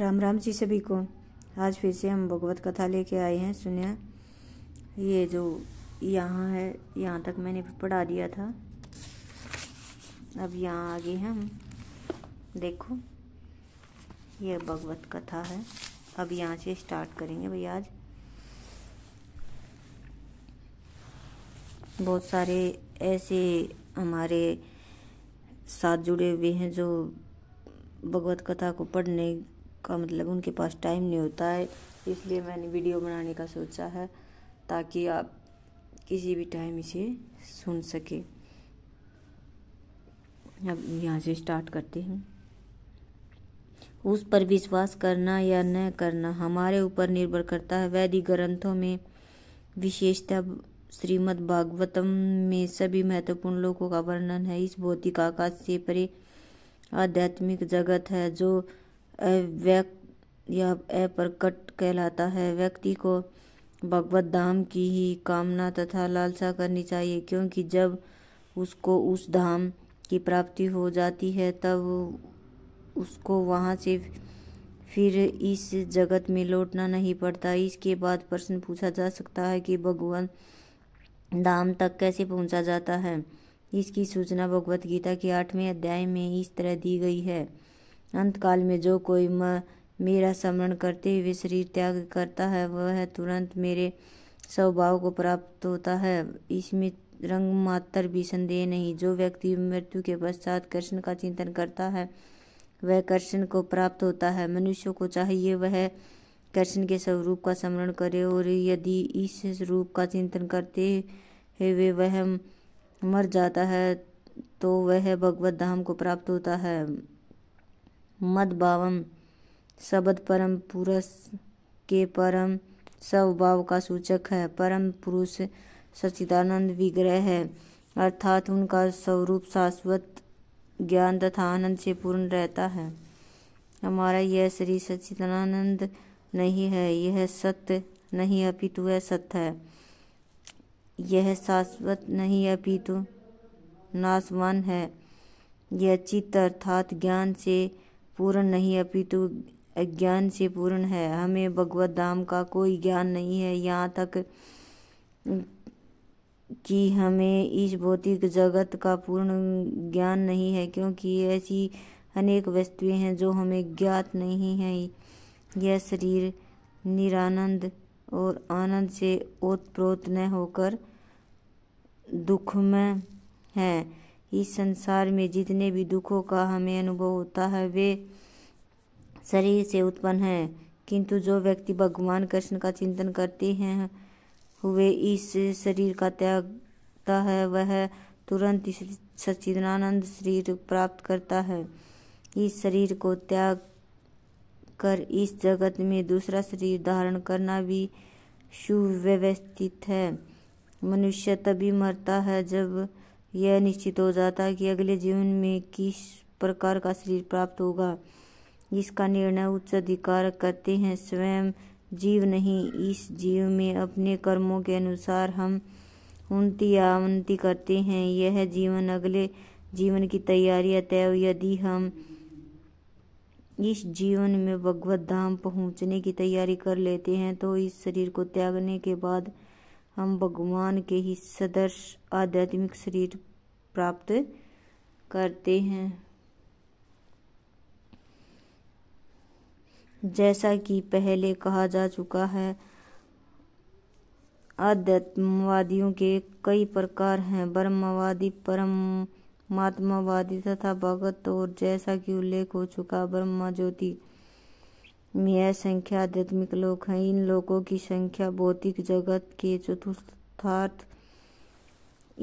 राम राम जी सभी को आज फिर से हम भगवत कथा लेके आए हैं सुनिए ये जो यहाँ है यहाँ तक मैंने पढ़ा दिया था अब यहाँ आ गए हैं हम देखो ये भगवत कथा है अब यहाँ से स्टार्ट करेंगे भाई आज बहुत सारे ऐसे हमारे साथ जुड़े हुए हैं जो भगवत कथा को पढ़ने का मतलब उनके पास टाइम नहीं होता है इसलिए मैंने वीडियो बनाने का सोचा है ताकि आप किसी भी टाइम इसे सुन सके अब यहाँ से स्टार्ट करते हैं उस पर विश्वास करना या न करना हमारे ऊपर निर्भर करता है वैदिक ग्रंथों में विशेषतः श्रीमद् भागवतम में सभी महत्वपूर्ण लोगों का वर्णन है इस भौतिक आकाश से परे आध्यात्मिक जगत है जो या अप्रकट कहलाता है व्यक्ति को भगवत धाम की ही कामना तथा लालसा करनी चाहिए क्योंकि जब उसको उस धाम की प्राप्ति हो जाती है तब उसको वहाँ से फिर इस जगत में लौटना नहीं पड़ता इसके बाद प्रश्न पूछा जा सकता है कि भगवान धाम तक कैसे पहुँचा जाता है इसकी सूचना भगवत गीता के आठवें अध्याय में इस तरह दी गई है अंतकाल में जो कोई मेरा स्मरण करते हुए शरीर त्याग करता है वह तुरंत मेरे स्वभाव को प्राप्त होता है इसमें रंग मात्र भी संदेह नहीं जो व्यक्ति मृत्यु के पश्चात कृष्ण का चिंतन करता है वह कृष्ण को प्राप्त होता है मनुष्य को चाहिए वह कृष्ण के स्वरूप का स्मरण करे और यदि इस रूप का चिंतन करते हुए वह मर जाता है तो वह भगवत धाम को प्राप्त होता है मदभावम शब्द परम पुरुष के परम स्वभाव का सूचक है परम पुरुष सच्चिदानंद विग्रह है अर्थात उनका स्वरूप शाश्वत ज्ञान तथा आनंद से पूर्ण रहता है हमारा यह श्री सच्चिदानंद नहीं है यह सत्य नहीं अपितु है सत्य है यह शाश्वत नहीं अपितु नाशवान है यह चित्त अर्थात ज्ञान से पूर्ण नहीं अपितु अज्ञान से पूर्ण है हमें भगवत धाम का कोई ज्ञान नहीं है यहाँ तक कि हमें इस भौतिक जगत का पूर्ण ज्ञान नहीं है क्योंकि ऐसी अनेक वस्तुएं हैं जो हमें ज्ञात नहीं है यह शरीर निरानंद और आनंद से ओतप्रोत न होकर दुख में है इस संसार में जितने भी दुखों का हमें अनुभव होता है वे शरीर से उत्पन्न हैं किंतु जो व्यक्ति भगवान कृष्ण का चिंतन करते हैं वे इस शरीर का त्यागता है वह तुरंत सच्चिदानंद शरीर प्राप्त करता है इस शरीर को त्याग कर इस जगत में दूसरा शरीर धारण करना भी सुव्यवस्थित है मनुष्य तभी मरता है जब यह निश्चित हो जाता है कि अगले जीवन में किस प्रकार का शरीर प्राप्त होगा इसका निर्णय उच्च अधिकार करते हैं स्वयं जीव नहीं इस जीव में अपने कर्मों के अनुसार हम उन्नति या उन्नति करते हैं यह जीवन अगले जीवन की तैयारी अतः यदि हम इस जीवन में भगवत धाम पहुंचने की तैयारी कर लेते हैं तो इस शरीर को त्यागने के बाद हम भगवान के ही सदृश आध्यात्मिक शरीर प्राप्त करते हैं जैसा कि पहले कहा जा चुका है अध्यात्मवादियों के कई प्रकार हैं ब्रह्मवादी परमात्मावादी तथा भगत और जैसा कि उल्लेख हो चुका ब्रह्मा ज्योति यह संख्या आध्यात्मिक लोग हैं इन लोगों की संख्या भौतिक जगत के चतुर्थार्थ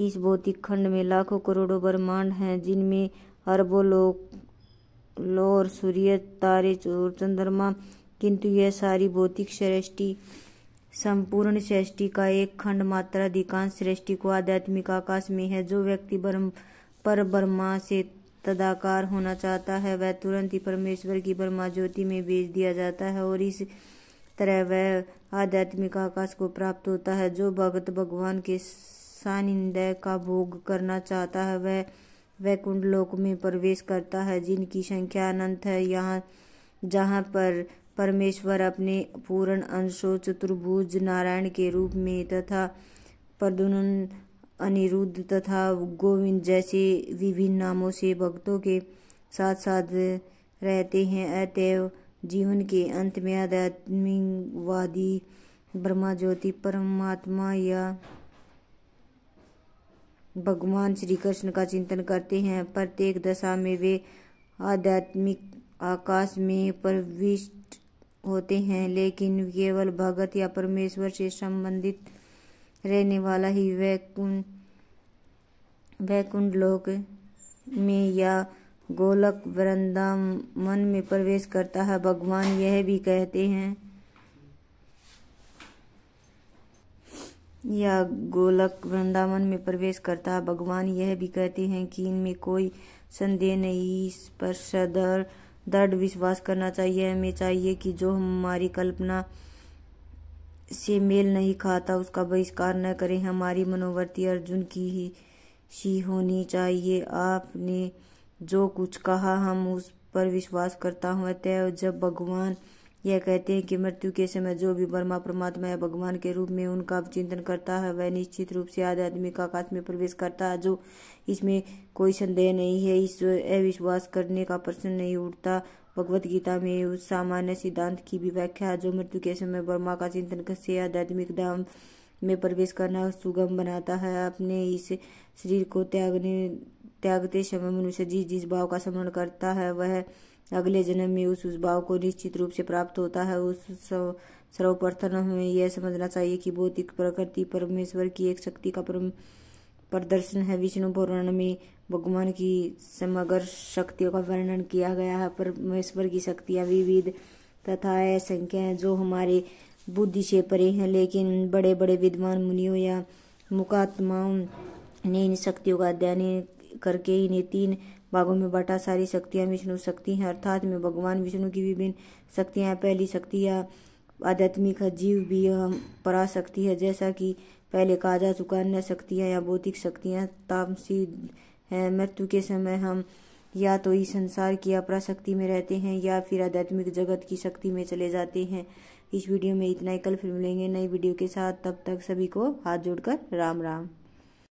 इस भौतिक खंड में लाखों करोड़ों ब्रह्मांड हैं जिनमें अरबों लोग लो और सूर्य तारे और चंद्रमा किंतु यह सारी भौतिक सृष्टि संपूर्ण सृष्टि का एक खंड मात्र अधिकांश सृष्टि को आध्यात्मिक आकाश में है जो व्यक्ति ब्रह्म पर ब्रह्मा से तदाकार होना चाहता है वह तुरंत ही परमेश्वर की ब्रह्मा ज्योति में भेज दिया जाता है और इस तरह वह आध्यात्मिक आकाश को प्राप्त होता है जो भगत भगवान के सानिध्य का भोग करना चाहता है वह वैकुंठ लोक में प्रवेश करता है जिनकी संख्या अनंत है यहाँ जहाँ पर परमेश्वर अपने पूर्ण अंशों चतुर्भुज नारायण के रूप में तथा प्रदुन अनिरुद्ध तथा गोविंद जैसे विभिन्न नामों से भक्तों के साथ साथ रहते हैं अतएव जीवन के अंत में आध्यात्मिकवादी ब्रह्मा ज्योति परमात्मा या भगवान श्री कृष्ण का चिंतन करते हैं प्रत्येक दशा में वे आध्यात्मिक आकाश में प्रविष्ट होते हैं लेकिन केवल भगत या परमेश्वर से संबंधित रहने वाला ही वैकुंठ वैकुंठ लोक में या गोलक वृंदा मन में प्रवेश करता है भगवान यह भी कहते हैं या गोलक वृंदावन में प्रवेश करता है भगवान यह भी कहते हैं कि इनमें कोई संदेह नहीं इस पर सदर दृढ़ विश्वास करना चाहिए हमें चाहिए कि जो हमारी कल्पना से मेल नहीं खाता उसका बहिष्कार न करें हमारी मनोवृत्ति अर्जुन की ही सी होनी चाहिए आपने जो कुछ कहा हम उस पर विश्वास करता हूँ अतः जब भगवान यह कहते हैं कि मृत्यु के समय जो भी वर्मा परमात्मा या भगवान के रूप में उनका चिंतन करता है वह निश्चित रूप से आधे आध्यात्मिक आकाश में प्रवेश करता है जो इसमें कोई संदेह नहीं है इस अविश्वास करने का प्रश्न नहीं उठता भगवत गीता में उस सामान्य सिद्धांत की भी व्याख्या है जो मृत्यु के समय वर्मा का चिंतन से आध्यात्मिक धाम में प्रवेश करना सुगम बनाता है अपने इस शरीर को त्यागने त्यागते समय मनुष्य जिस जिस भाव का स्मरण करता है वह अगले जन्म में उस उस भाव को निश्चित रूप से प्राप्त होता है उस सर्वप्रथम हमें यह समझना चाहिए कि भौतिक प्रकृति परमेश्वर की एक शक्ति का परम प्रदर्शन है विष्णु पुराण में भगवान की समग्र शक्तियों का वर्णन किया गया है परमेश्वर की शक्तियाँ विविध तथा असंख्य हैं जो हमारे बुद्धि से परे हैं लेकिन बड़े बड़े विद्वान मुनियों या मुकात्माओं ने इन शक्तियों का अध्ययन करके इन्हें तीन भागों में बटा सारी शक्तियाँ विष्णु शक्ति हैं अर्थात में भगवान विष्णु की विभिन्न शक्तियाँ पहली शक्ति या आध्यात्मिक है जीव भी हम पराशक्ति है जैसा कि पहले कहा जा चुका अन्य शक्तियाँ या भौतिक शक्तियाँ तामसी हैं मृत्यु के समय हम या तो इस संसार की अपराशक्ति में रहते हैं या फिर आध्यात्मिक जगत की शक्ति में चले जाते हैं इस वीडियो में इतना ही कल फिर मिलेंगे नई वीडियो के साथ तब तक सभी को हाथ जोड़कर राम राम